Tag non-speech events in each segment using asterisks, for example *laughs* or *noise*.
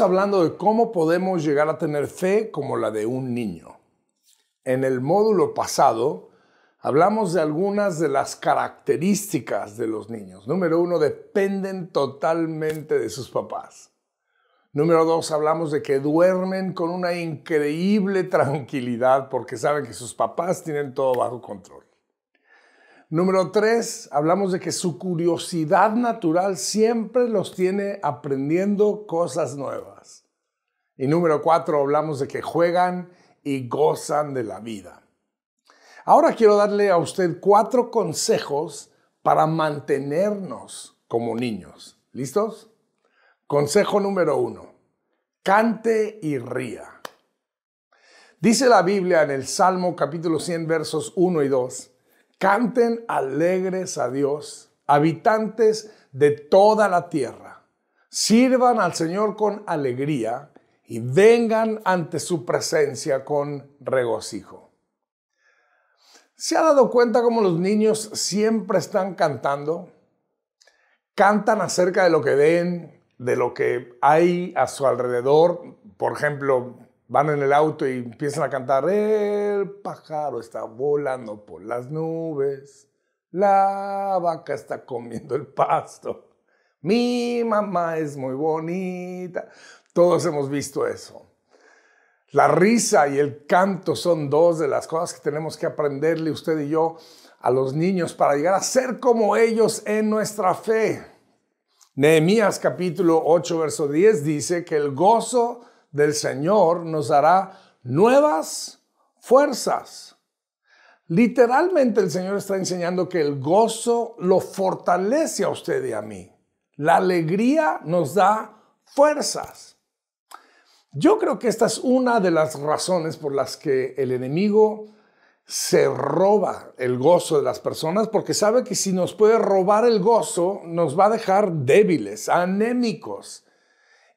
hablando de cómo podemos llegar a tener fe como la de un niño. En el módulo pasado hablamos de algunas de las características de los niños. Número uno, dependen totalmente de sus papás. Número dos, hablamos de que duermen con una increíble tranquilidad porque saben que sus papás tienen todo bajo control. Número tres, hablamos de que su curiosidad natural siempre los tiene aprendiendo cosas nuevas. Y número cuatro, hablamos de que juegan y gozan de la vida. Ahora quiero darle a usted cuatro consejos para mantenernos como niños. ¿Listos? Consejo número uno, cante y ría. Dice la Biblia en el Salmo capítulo 100 versos 1 y 2 Canten alegres a Dios, habitantes de toda la tierra. Sirvan al Señor con alegría y vengan ante su presencia con regocijo. ¿Se ha dado cuenta cómo los niños siempre están cantando? Cantan acerca de lo que ven, de lo que hay a su alrededor. Por ejemplo, van en el auto y empiezan a cantar, el pájaro está volando por las nubes, la vaca está comiendo el pasto, mi mamá es muy bonita. Todos hemos visto eso. La risa y el canto son dos de las cosas que tenemos que aprenderle usted y yo a los niños para llegar a ser como ellos en nuestra fe. Nehemías capítulo 8, verso 10 dice que el gozo del Señor nos dará nuevas fuerzas. Literalmente el Señor está enseñando que el gozo lo fortalece a usted y a mí. La alegría nos da fuerzas. Yo creo que esta es una de las razones por las que el enemigo se roba el gozo de las personas porque sabe que si nos puede robar el gozo, nos va a dejar débiles, anémicos.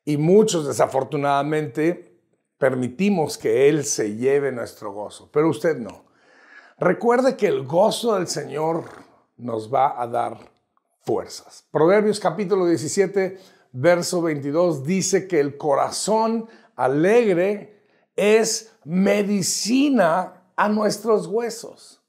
Y muchos, desafortunadamente, permitimos que Él se lleve nuestro gozo, pero usted no. Recuerde que el gozo del Señor nos va a dar fuerzas. Proverbios capítulo 17, verso 22 dice que el corazón alegre es medicina a nuestros huesos.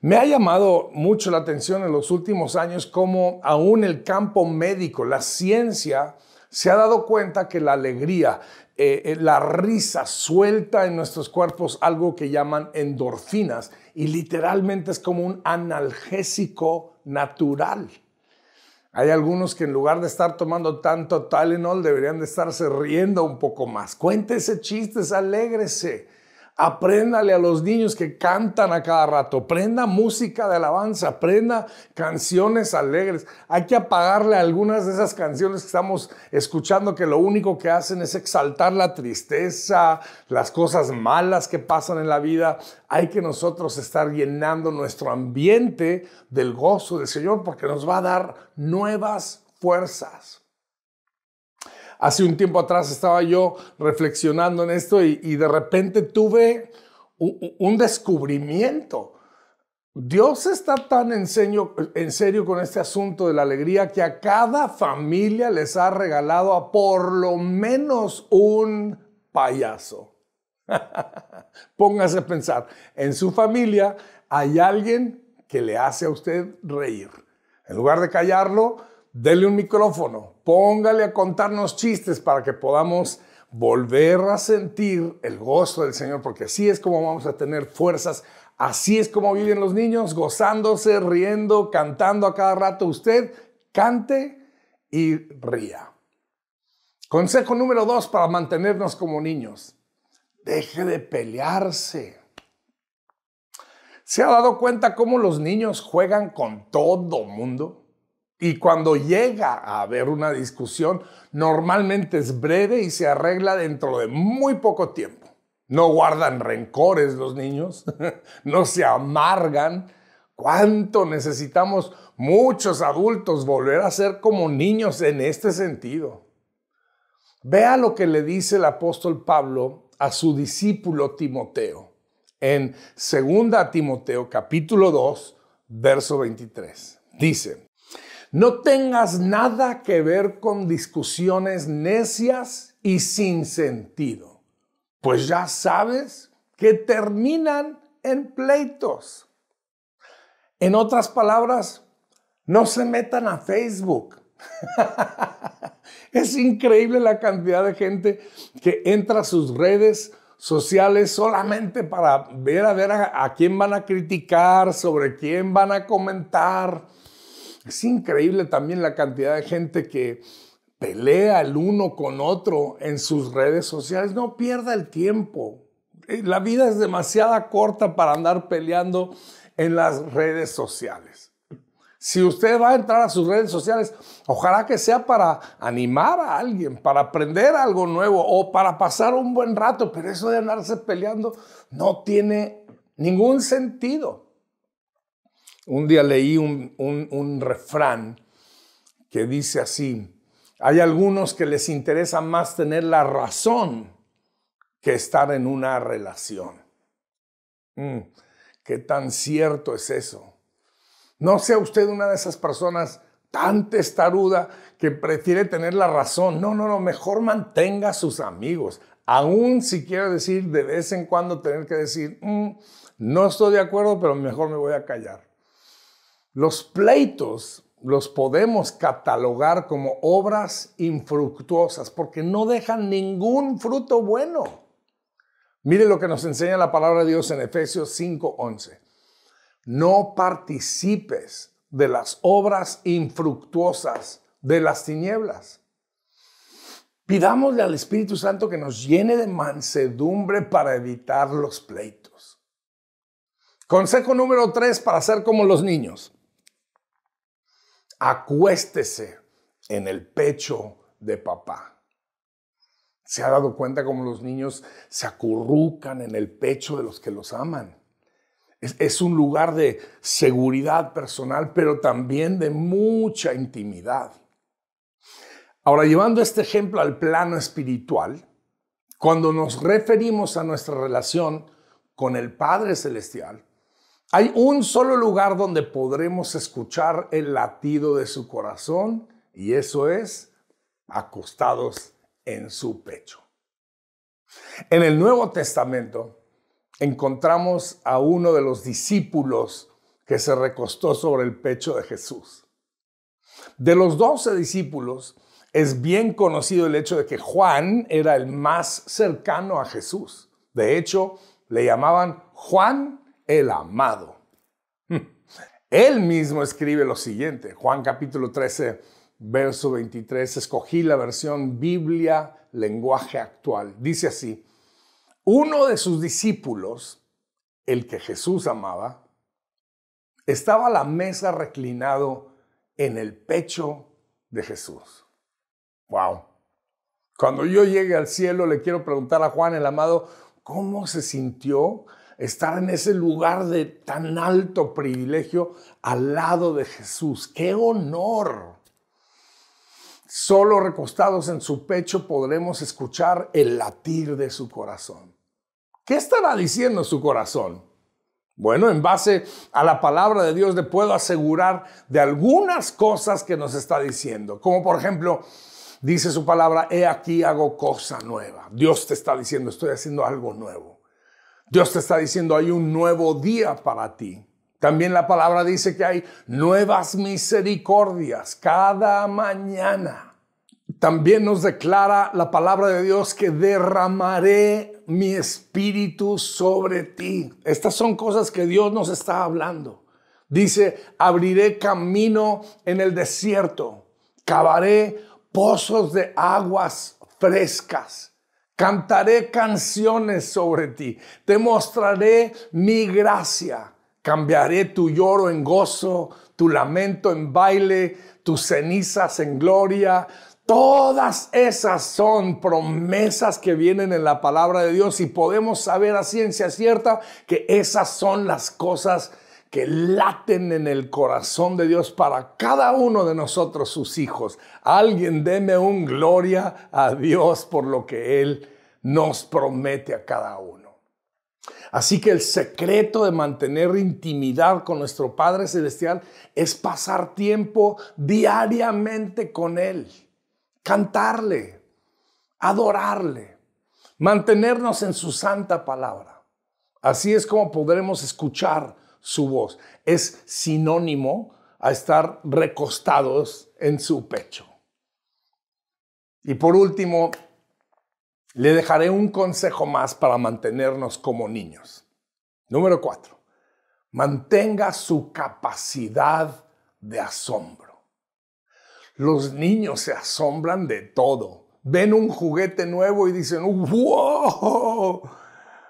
Me ha llamado mucho la atención en los últimos años cómo aún el campo médico, la ciencia, se ha dado cuenta que la alegría, eh, eh, la risa suelta en nuestros cuerpos algo que llaman endorfinas y literalmente es como un analgésico natural. Hay algunos que en lugar de estar tomando tanto Tylenol deberían de estarse riendo un poco más. Cuéntese chistes, alégrese. Apréndale a los niños que cantan a cada rato. Aprenda música de alabanza, aprenda canciones alegres. Hay que apagarle algunas de esas canciones que estamos escuchando que lo único que hacen es exaltar la tristeza, las cosas malas que pasan en la vida. Hay que nosotros estar llenando nuestro ambiente del gozo del Señor porque nos va a dar nuevas fuerzas. Hace un tiempo atrás estaba yo reflexionando en esto y, de repente tuve un, descubrimiento. Dios está tan en en serio con este asunto de la alegría que a cada familia les ha regalado a por lo menos un payaso. *laughs* Póngase a pensar, en su familia hay alguien que le hace a usted reír. En lugar de callarlo, Dele un micrófono, póngale a contarnos chistes para que podamos volver a sentir el gozo del Señor, porque así es como vamos a tener fuerzas, así es como viven los niños, gozándose, riendo, cantando a cada rato. Usted cante y ría. Consejo número dos para mantenernos como niños. Deje de pelearse. ¿Se ha dado cuenta cómo los niños juegan con todo mundo? Y cuando llega a haber una discusión, normalmente es breve y se arregla dentro de muy poco tiempo. No guardan rencores los niños, *laughs* no se amargan. ¿Cuánto necesitamos muchos adultos volver a ser como niños en este sentido? Vea lo que le dice el apóstol Pablo a su discípulo Timoteo en 2 Timoteo capítulo 2, verso 23. Dice, no tengas nada que ver con discusiones necias y sin sentido, pues ya sabes que terminan en pleitos. En otras palabras, no se metan a Facebook. *laughs* es increíble la cantidad de gente que entra a sus redes sociales solamente para ver a ver a, quién van a criticar, sobre quién van a comentar es increíble también la cantidad de gente que pelea el uno con otro en sus redes sociales. No pierda el tiempo. Eh, la vida es demasiado corta para andar peleando en las redes sociales. Si usted va a entrar a sus redes sociales, ojalá que sea para animar a alguien, para aprender algo nuevo o para pasar un buen rato, pero eso de andarse peleando no tiene ningún sentido. Un día leí un, refrán que dice así, hay algunos que les interesa más tener la razón que estar en una relación. Mm, ¿Qué tan cierto es eso? No sea usted una de esas personas tan testaruda que prefiere tener la razón. No, no, no, mejor mantenga a sus amigos. Aún si quiere decir de vez en cuando tener que decir, mm, no estoy de acuerdo, pero mejor me voy a callar. Los pleitos los podemos catalogar como obras infructuosas porque no dejan ningún fruto bueno. Mire lo que nos enseña la palabra de Dios en Efesios 5:11. No participes de las obras infructuosas de las tinieblas. Pidámosle al Espíritu Santo que nos llene de mansedumbre para evitar los pleitos. Consejo número 3 para ser como los niños acuéstese en el pecho de papá. ¿Se ha dado cuenta cómo los niños se acurrucan en el pecho de los que los aman? Es, es, un lugar de seguridad personal, pero también de mucha intimidad. Ahora, llevando este ejemplo al plano espiritual, cuando nos referimos a nuestra relación con el Padre Celestial, hay un solo lugar donde podremos escuchar el latido de su corazón y eso es acostados en su pecho. En el Nuevo Testamento encontramos a uno de los discípulos que se recostó sobre el pecho de Jesús. De los doce discípulos es bien conocido el hecho de que Juan era el más cercano a Jesús. De hecho, le llamaban Juan el amado. Hmm. Él mismo escribe lo siguiente, Juan capítulo 13, verso 23, escogí la versión Biblia, lenguaje actual. Dice así, uno de sus discípulos, el que Jesús amaba, estaba a la mesa reclinado en el pecho de Jesús. Wow. Cuando yo llegue al cielo, le quiero preguntar a Juan el amado, ¿cómo se sintió estar en ese lugar de tan alto privilegio al lado de Jesús. ¡Qué honor! Solo recostados en su pecho podremos escuchar el latir de su corazón. ¿Qué estará diciendo su corazón? Bueno, en base a la palabra de Dios le puedo asegurar de algunas cosas que nos está diciendo, como por ejemplo, dice su palabra, he aquí hago cosa nueva. Dios te está diciendo, estoy haciendo algo nuevo. Dios te está diciendo, hay un nuevo día para ti. También la palabra dice que hay nuevas misericordias cada mañana. También nos declara la palabra de Dios que derramaré mi espíritu sobre ti. Estas son cosas que Dios nos está hablando. Dice, abriré camino en el desierto, cavaré pozos de aguas frescas. Cantaré canciones sobre ti. Te mostraré mi gracia. Cambiaré tu lloro en gozo, tu lamento en baile, tus cenizas en gloria. Todas esas son promesas que vienen en la palabra de Dios y podemos saber a ciencia cierta que esas son las cosas que que laten en el corazón de Dios para cada uno de nosotros, sus hijos. Alguien deme un gloria a Dios por lo que Él nos promete a cada uno. Así que el secreto de mantener intimidad con nuestro Padre Celestial es pasar tiempo diariamente con Él, cantarle, adorarle, mantenernos en su santa palabra. Así es como podremos escuchar su voz. Es sinónimo a estar recostados en su pecho. Y por último, le dejaré un consejo más para mantenernos como niños. Número cuatro, mantenga su capacidad de asombro. Los niños se asombran de todo. Ven un juguete nuevo y dicen, ¡wow!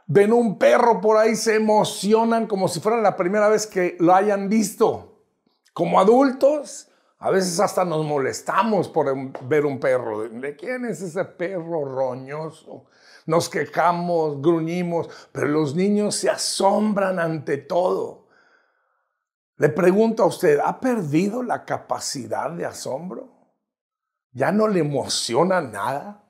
ven un perro por ahí, se emocionan como si fuera la primera vez que lo hayan visto. Como adultos, a veces hasta nos molestamos por ver un perro. ¿De quién es ese perro roñoso? Nos quejamos, gruñimos, pero los niños se asombran ante todo. Le pregunto a usted, ¿ha perdido la capacidad de asombro? ¿Ya no le emociona nada?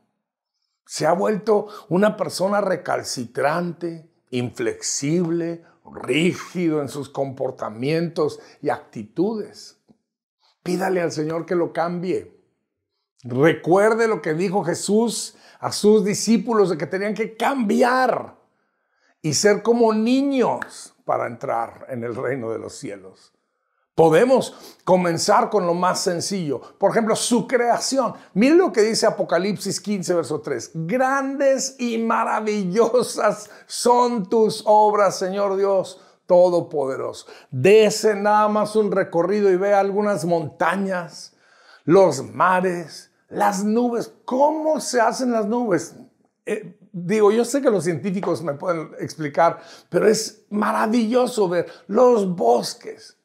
Se ha vuelto una persona recalcitrante, inflexible, rígido en sus comportamientos y actitudes. Pídale al Señor que lo cambie. Recuerde lo que dijo Jesús a sus discípulos de que tenían que cambiar y ser como niños para entrar en el reino de los cielos. Podemos comenzar con lo más sencillo. Por ejemplo, su creación. Miren lo que dice Apocalipsis 15, verso 3. Grandes y maravillosas son tus obras, Señor Dios Todopoderoso. Dese nada más un recorrido y ve algunas montañas, los mares, las nubes. ¿Cómo se hacen las nubes? Eh, digo, yo sé que los científicos me pueden explicar, pero es maravilloso ver los bosques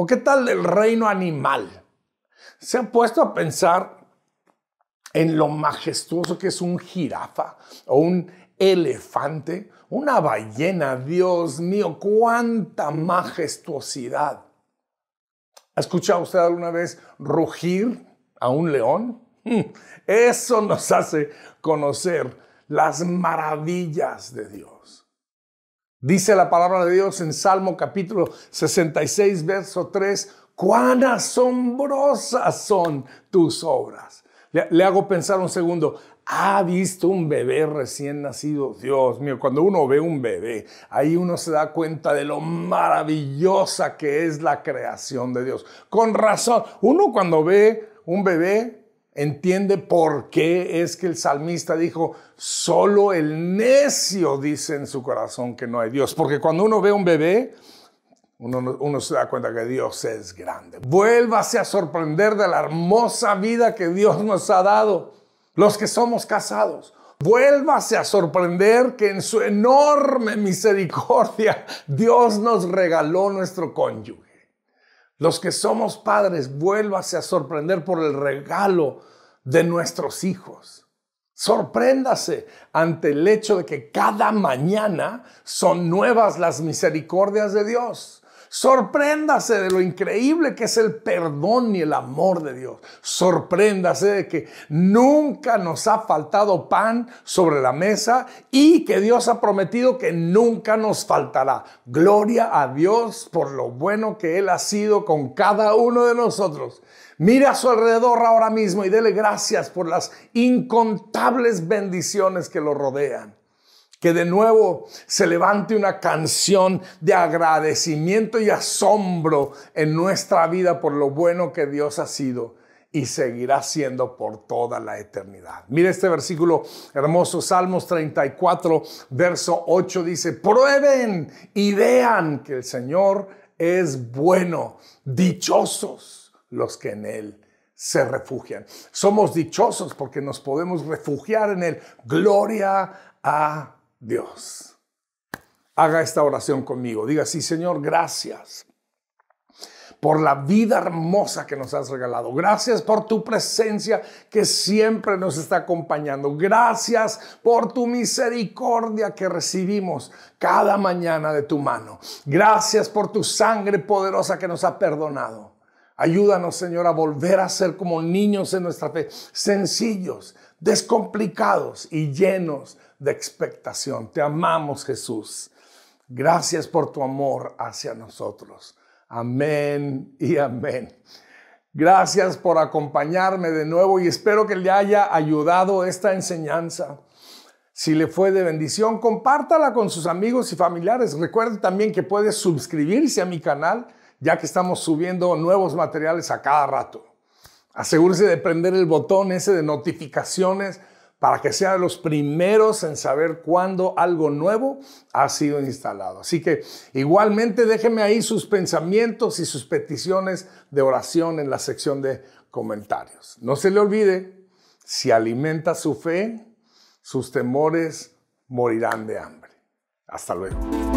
¿O qué tal del reino animal? ¿Se ha puesto a pensar en lo majestuoso que es un jirafa o un elefante, una ballena? Dios mío, cuánta majestuosidad. ¿Ha escuchado usted alguna vez rugir a un león? Mm, eso nos hace conocer las maravillas de Dios. Dice la palabra de Dios en Salmo capítulo 66, verso 3, cuán asombrosas son tus obras. Le, hago pensar un segundo. ¿Ha visto un bebé recién nacido? Dios mío, cuando uno ve un bebé, ahí uno se da cuenta de lo maravillosa que es la creación de Dios. Con razón, uno cuando ve un bebé entiende por qué es que el salmista dijo, solo el necio dice en su corazón que no hay Dios. Porque cuando uno ve un bebé, uno, uno, se da cuenta que Dios es grande. Vuélvase a sorprender de la hermosa vida que Dios nos ha dado, los que somos casados. Vuélvase a sorprender que en su enorme misericordia Dios nos regaló nuestro cónyuge. Los que somos padres, vuélvase a sorprender por el regalo de nuestros hijos. Sorpréndase ante el hecho de que cada mañana son nuevas las misericordias de Dios. Sorpréndase de lo increíble que es el perdón y el amor de Dios. Sorpréndase de que nunca nos ha faltado pan sobre la mesa y que Dios ha prometido que nunca nos faltará. Gloria a Dios por lo bueno que Él ha sido con cada uno de nosotros. Mira a su alrededor ahora mismo y dele gracias por las incontables bendiciones que lo rodean. Que de nuevo se levante una canción de agradecimiento y asombro en nuestra vida por lo bueno que Dios ha sido y seguirá siendo por toda la eternidad. Mira este versículo hermoso, Salmos 34, verso 8 dice, prueben y vean que el Señor es bueno, dichosos los que en Él se refugian. Somos dichosos porque nos podemos refugiar en Él. Gloria a Dios. Haga esta oración conmigo. Diga, sí, Señor, gracias por la vida hermosa que nos has regalado. Gracias por tu presencia que siempre nos está acompañando. Gracias por tu misericordia que recibimos cada mañana de tu mano. Gracias por tu sangre poderosa que nos ha perdonado. Ayúdanos, Señor, a volver a ser como niños en nuestra fe, sencillos, descomplicados y llenos de expectación. Te amamos, Jesús. Gracias por tu amor hacia nosotros. Amén y amén. Gracias por acompañarme de nuevo y espero que le haya ayudado esta enseñanza. Si le fue de bendición, compártala con sus amigos y familiares. Recuerde también que puede suscribirse a mi canal, ya que estamos subiendo nuevos materiales a cada rato. Asegúrese de prender el botón ese de notificaciones para que sean los primeros en saber cuándo algo nuevo ha sido instalado. Así que igualmente déjenme ahí sus pensamientos y sus peticiones de oración en la sección de comentarios. No se le olvide, si alimenta su fe, sus temores morirán de hambre. Hasta luego.